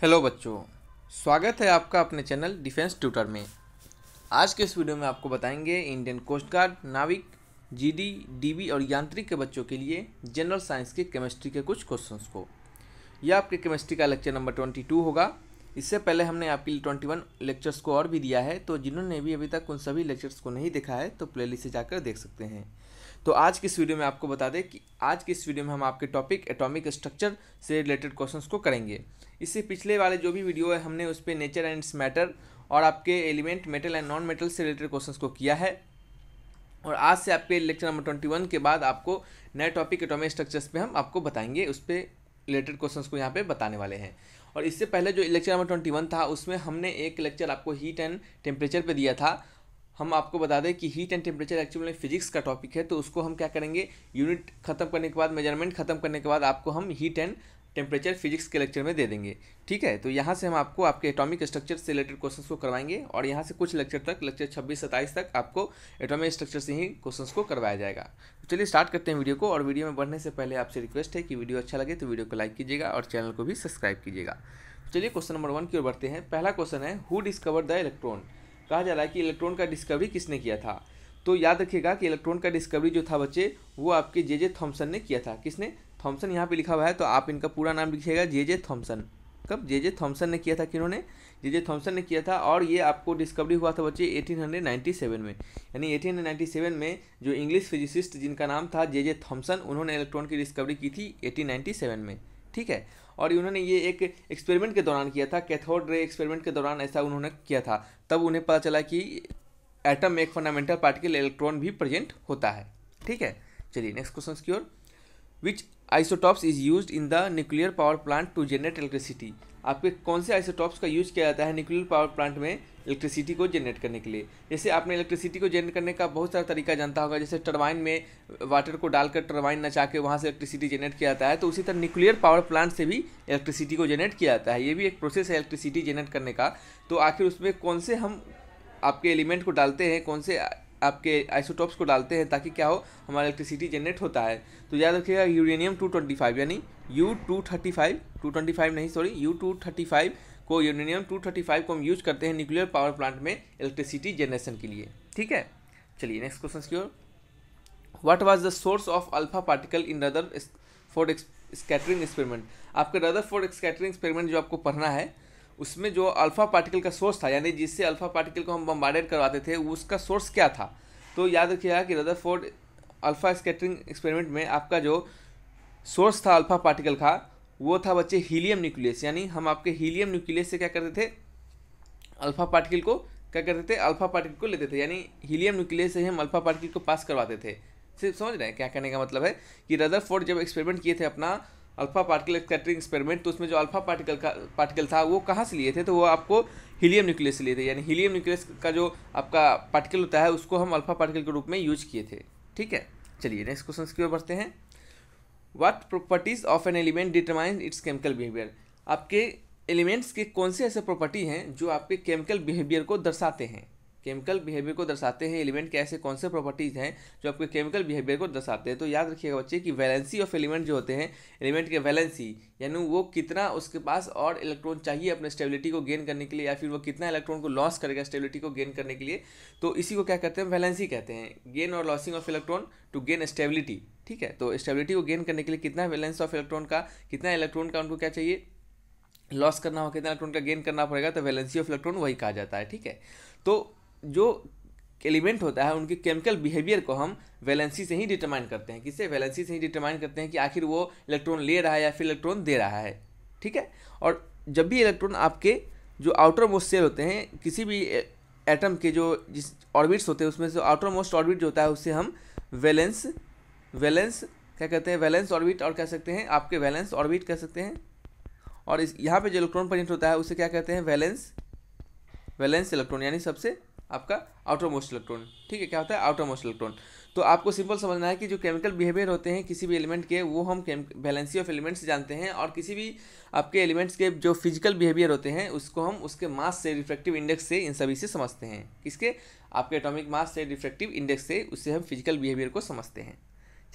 hello बच्चों स्वागत है आपका अपने चैनल डिफेंस ट्यूटर में आज के इस वीडियो में आपको बताएंगे इंडियन कोस्ट गार्ड नाविक जीडी, डीबी और यांत्रिक के बच्चों के लिए जनरल साइंस के केमिस्ट्री के कुछ क्वेश्चंस को यह आपके केमिस्ट्री का लेक्चर नंबर ट्वेंटी टू होगा इससे पहले हमने आपके लिए ट्वेंटी वन लेक्चर्स को और भी दिया है तो जिन्होंने भी अभी तक उन सभी लेक्चर्स को नहीं देखा है तो प्ले से जाकर देख सकते हैं तो आज की इस वीडियो में आपको बता दें कि आज की इस वीडियो में हम आपके टॉपिक एटॉमिक स्ट्रक्चर से रिलेटेड क्वेश्चंस को करेंगे इससे पिछले वाले जो भी वीडियो है हमने उस पर नेचर एंड मैटर और आपके element metal and non metal से रिलेटेड क्वेश्चन को किया है और आज से आपके लेक्चर नंबर ट्वेंटी वन के बाद आपको नए टॉपिक एटॉमिक स्ट्रक्चर्स पे हम आपको बताएंगे उस पर रिलेटेड क्वेश्चन को यहाँ पे बताने वाले हैं और इससे पहले जो लेक्चर नंबर ट्वेंटी वन था उसमें हमने एक लेक्चर आपको हीट एंड टेम्परेचर पे दिया था हम आपको बता दें कि heat and temperature actually physics का टॉपिक है तो उसको हम क्या करेंगे यूनिट खत्म करने के बाद मेजरमेंट खत्म करने के बाद आपको हम हीट एंड टेम्परेचर फिजिक्स के लेक्चर में दे देंगे ठीक है तो यहाँ से हम आपको आपके एटॉमिक स्ट्रक्चर से रिलेटेड क्वेश्चंस को करवाएंगे और यहाँ से कुछ लेक्चर तक लेक्चर 26 सताईस तक आपको एटॉमिक स्ट्रक्चर से ही क्वेश्चंस को करवाया जाएगा तो चलिए स्टार्ट करते हैं वीडियो को और वीडियो में बढ़ने से पहले आपसे रिक्वेस्ट है कि वीडियो अच्छा लगे तो वीडियो को लाइक कीजिएगा और चैनल को भी सब्सक्राइब कीजिएगा तो चलिए क्वेश्चन नंबर वन की ओर बढ़ते हैं पहला क्वेश्चन है हु डिस्कवर द इलेक्ट्रॉन कहा जा रहा है कि इलेक्ट्रॉन का डिस्कवरी किसने किया था तो याद रखिएगा कि इलेक्ट्रॉन का डिस्कवरी जो था बच्चे वो आपके जे जे थॉम्सन ने किया था किसने थॉम्सन यहाँ पे लिखा हुआ है तो आप इनका पूरा नाम लिखिएगा जे जे थॉम्सन कब जे जे थॉम्सन ने किया था किन्होंने जे जे थॉम्सन ने किया था और ये आपको डिस्कवरी हुआ था बच्चे 1897 में यानी 1897 में जो इंग्लिश फिजिसिस्ट जिनका नाम था जे जे थॉम्सन उन्होंने इलेक्ट्रॉन की डिस्कवरी की थी 1897 में ठीक है और उन्होंने ये एक एक्सपेरिमेंट के दौरान किया था कैथोड रे एक्सपेरिमेंट के दौरान ऐसा उन्होंने किया था तब उन्हें पता चला कि एटम में एक फंडामेंटल पार्टिकल इलेक्ट्रॉन भी प्रेजेंट होता है ठीक है चलिए नेक्स्ट क्वेश्चन की ओर which isotopes is use in the nuclear power plant to generate electricity आपके कौन से आइसोटॉप्स का यूज किया जाता है न्यूक्लियर पावर प्लांट में इलेक्ट्रिसिटी को जनरेट करने के लिए जैसे आपने इलेक्ट्रिसिटी को जनरेट करने का बहुत सारा तरीका जानता होगा जैसे टरबाइन में वाटर को डालकर टरबाइन नचा के वहाँ से इलेक्ट्रिसिटी जनरेट किया जाता है तो उसी तरह न्यूक्लियर पावर प्लांट से भी इलेक्ट्रिसिटी को जनरेट किया जाता है ये भी एक प्रोसेस है इलेक्ट्रिसिटी जनरेट करने का तो आखिर उसमें कौन से हम आपके एलिमेंट को डालते हैं कौन से आपके आइसोटॉप्स को डालते हैं ताकि क्या हो हमारा इलेक्ट्रिसिटी जनरेट होता है तो याद रखिएगा यूरेनियम टू ट्वेंटी फाइव यानी U two thirty five two twenty five नहीं sorry U two thirty five को यूरेनियम टू थर्टी फाइव को हम यूज करते हैं न्यूक्लियर पावर प्लांट में इलेक्ट्रिसिटी जनरेशन के लिए ठीक है चलिए नेक्स्ट क्वेश्चन की ओर what was the source of alpha particle in Rutherford scattering experiment आपका रदर फॉर स्कैटरिंग एक्सपेरिमेंट जो आपको पढ़ना है उसमें जो अल्फ़ा पार्टिकल का सोर्स था यानी जिससे अल्फ़ा पार्टिकल को हम बम्बार्डेड करवाते थे उसका सोर्स क्या था तो याद रखिएगा कि Rutherford alpha scattering experiment में आपका जो सोर्स था अल्फ़ा पार्टिकल का वो था बच्चे हीलियम न्यूक्लियस यानी हम आपके हीलियम न्यूक्लियस से क्या करते थे अल्फ़ा पार्टिकल को क्या करते थे अल्फ़ा पार्टिकल को लेते थे यानी हीलियम न्यूक्लियस से हम अल्फ़ा पार्टिकल को पास करवाते थे सिर्फ समझ रहे हैं क्या करने का मतलब है कि रदर जब एक्सपेरिमेंट किए थे अपना अल्फ़ा पार्टिकल स्कैटरिंग एक्सपेरिमेंट तो उसमें जो अल्फ़ा पार्टिकल का पार्टिकल था वो कहाँ से लिए थे तो वो आपको हीलियम न्यूक्लियस से लिए थे यानी हीलियम न्यूक्लियस का जो आपका पार्टिकल होता है उसको हम अल्फ़ा पार्टिकल के रूप में यूज किए थे ठीक है चलिए नेक्स्ट क्वेश्चन की ओर बढ़ते हैं what properties of an element determine its chemical behaviour आपके एलिमेंट्स के कौन से ऐसे प्रॉपर्टी हैं जो आपके केमिकल बिहेवियर को दर्शाते हैं केमिकल बिहेवियर को दर्शाते हैं एलिमेंट के ऐसे कौन से प्रॉपर्टीज़ हैं जो आपके केमिकल बिहेवियर को दर्शाते हैं तो याद रखिएगा बच्चे कि वैलेंसी ऑफ एलिमेंट जो होते हैं एलिमेंट के वैलेंसी यानी वो कितना उसके पास और इलेक्ट्रॉन चाहिए अपने स्टेबिलिटी को गेन करने के लिए या फिर वो कितना इलेक्ट्रॉन को लॉस करेगा स्टेबिलिटी को गेन करने के लिए तो इसी को क्या कहते हैं वैलेंसी कहते हैं गेन और losing of electron to gain stability ठीक है तो स्टेबिलिटी को गेन करने के लिए कितना वैलेंस ऑफ इलेक्ट्रॉन का कितना इलेक्ट्रॉन का उनको क्या चाहिए लॉस करना हो कितना इलेक्ट्रॉन का गेन करना पड़ेगा तो वैलेंसी ऑफ इलेक्ट्रॉन वही कहा जाता है ठीक है तो जो एलिमेंट होता है उनके केमिकल बिहेवियर को हम वैलेंसी से ही डिटरमाइन करते हैं किससे वैलेंसी से ही डिटरमाइन करते हैं कि आखिर वो इलेक्ट्रॉन ले रहा है या फिर इलेक्ट्रॉन दे रहा है ठीक है और जब भी इलेक्ट्रॉन आपके जो आउटर मोस्ट सेल होते हैं किसी भी एटम के जो जिस ऑर्बिट्स होते हैं उसमें से आउटर मोस्ट ऑर्बिट जो होता है उससे हम वैलेंस वैलेंस क्या कहते हैं वैलेंस ऑर्बिट और कह सकते हैं आपके वैलेंस ऑर्बिट कह सकते हैं और इस यहाँ पे जो इलेक्ट्रॉन प्रेजेंट होता है उसे क्या कहते हैं वैलेंस वैलेंस इलेक्ट्रॉन यानी सबसे आपका आउटर मोस्ट इलेक्ट्रॉन ठीक है क्या होता है आउटर मोस्ट इलेक्ट्रॉन तो आपको सिंपल समझना है कि जो केमिकल बिहेवियर होते हैं किसी भी एलिमेंट के वो हम बैलेंसी ऑफ एलिमेंट्स जानते हैं और किसी भी आपके एलिमेंट्स के जो फिजिकल बिहेवियर होते हैं उसको हम उसके मास से रिफ्लेक्टिव इंडेक्स से इन सभी से समझते हैं किसके आपके एटॉमिक मास से रिफ्रेक्टिव इंडेक्स से उससे हम फिजिकल बिहेवियर को समझते हैं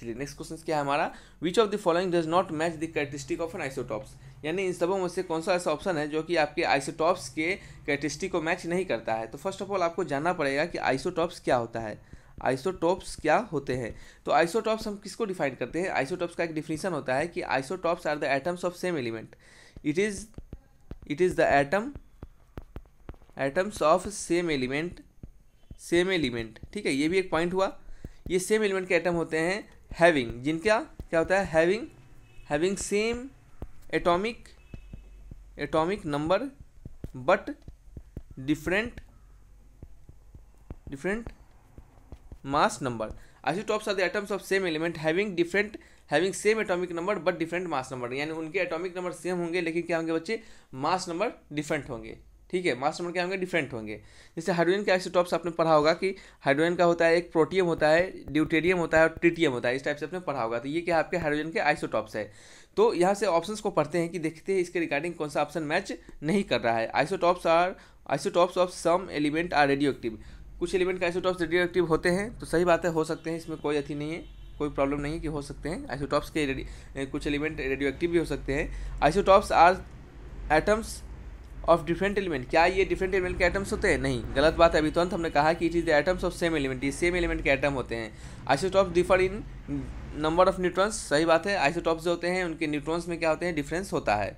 थ्री नेक्स्ट क्वेश्चन क्या है हमारा which of the following does not match the characteristic of an isotopes यानी इन सबों में से कौन सा ऐसा ऑप्शन है जो कि आपके आइसोटॉप्स के कैरेटिस्टिक को मैच नहीं करता है तो फर्स्ट ऑफ ऑल आपको जानना पड़ेगा कि आइसोटॉप्स क्या होता है आइसोटॉप्स क्या होते हैं तो आइसोटॉप्स हम किसको डिफाइन करते हैं आइसोटॉप्स का एक डिफिनीशन होता है कि isotopes are the atoms of same element it is it is the atom atoms of same element same element ठीक है ये भी एक पॉइंट हुआ ये सेम एलिमेंट के एटम होते हैं हैविंग जिनका क्या होता है having having same atomic atomic number but different different mass number isotopes are the atoms of same element having different having same atomic number but different mass number यानी उनके atomic number same होंगे लेकिन क्या होंगे बच्चे mass number different होंगे ठीक है मास नंबर क्या होंगे डिफरेंट होंगे जैसे हाइड्रोजन के आइसोटॉप्स आपने पढ़ा होगा कि हाइड्रोजन का होता है एक प्रोटियम होता है ड्यूटेरियम होता है और ट्रिटियम होता है इस टाइप से आपने पढ़ा होगा तो ये क्या आपके हाइड्रोजन के आइसोटॉप्स है तो यहाँ से ऑप्शंस को पढ़ते हैं कि देखते हैं इसके रिगार्डिंग कौन सा ऑप्शन मैच नहीं कर रहा है isotopes are isotopes of some element are radioactive कुछ एलिमेंट के आइसोटॉप्स रेडियो एक्टिव होते हैं तो सही बात है हो सकते हैं इसमें कोई अथी नहीं है कोई प्रॉब्लम नहीं है कि हो सकते हैं आइसोटॉप्स के कुछ एलिमेंट रेडियो एक्टिव भी हो सकते हैं isotopes are atoms of different element क्या ये डिफरेंट एलिमेंट के एटम्स होते हैं नहीं गलत बात है अभी तुरंत हमने कहा कि it is the atoms of same element ये सेम एलिमेंट के एटम होते हैं isotope differ in number of neutrons सही बात है आइसोटॉप्स जो होते हैं उनके न्यूट्रॉन्स में क्या होते हैं डिफरेंस होता है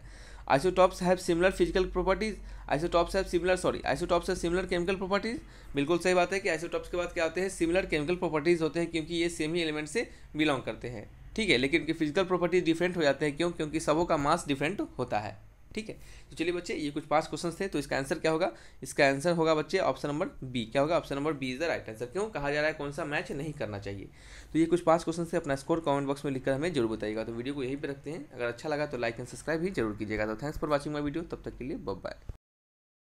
isotopes have similar physical properties isotopes have similar sorry isotopes have similar chemical properties बिल्कुल सही बात है कि आइसोटॉप्स के बाद क्या होते हैं सिमिलर केमिकल प्रॉपर्टीज होते हैं क्योंकि ये सेम ही एलिमेंट से बिलोंग करते हैं ठीक है लेकिन उनकी फिजिकल प्रॉपर्टीज डिफरेंट हो जाते हैं क्यों क्योंकि सबों का मास डिफरेंट होता है ठीक है तो चलिए बच्चे ये कुछ पांच क्वेश्चन थे तो इसका आंसर क्या होगा इसका आंसर होगा बच्चे ऑप्शन नंबर बी क्या होगा option number B is the right answer क्यों कहा जा रहा है कौन सा मैच नहीं करना चाहिए तो ये कुछ पांच क्वेश्चन थे अपना स्कोर कमेंट बॉक्स में लिखकर हमें जरूर बताइएगा तो वीडियो को यही पर रखते हैं अगर अच्छा लगा तो लाइक एंड सब्सक्राइब भी जरूर कीजिएगा तो thanks for watching my video तब तक के लिए बाय